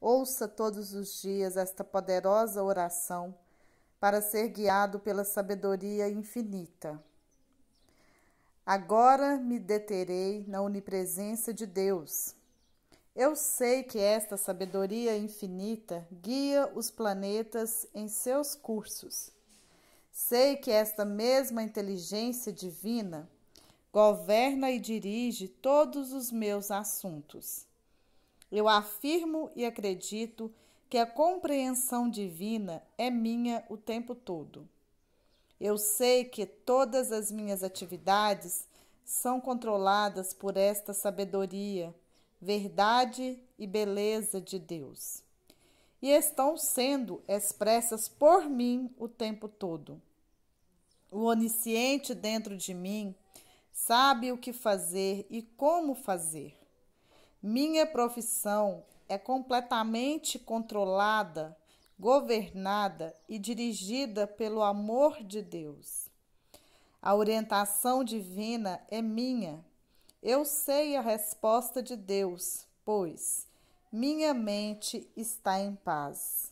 Ouça todos os dias esta poderosa oração para ser guiado pela sabedoria infinita. Agora me deterei na onipresença de Deus. Eu sei que esta sabedoria infinita guia os planetas em seus cursos. Sei que esta mesma inteligência divina governa e dirige todos os meus assuntos. Eu afirmo e acredito que a compreensão divina é minha o tempo todo. Eu sei que todas as minhas atividades são controladas por esta sabedoria, verdade e beleza de Deus. E estão sendo expressas por mim o tempo todo. O onisciente dentro de mim sabe o que fazer e como fazer. Minha profissão é completamente controlada, governada e dirigida pelo amor de Deus. A orientação divina é minha. Eu sei a resposta de Deus, pois minha mente está em paz.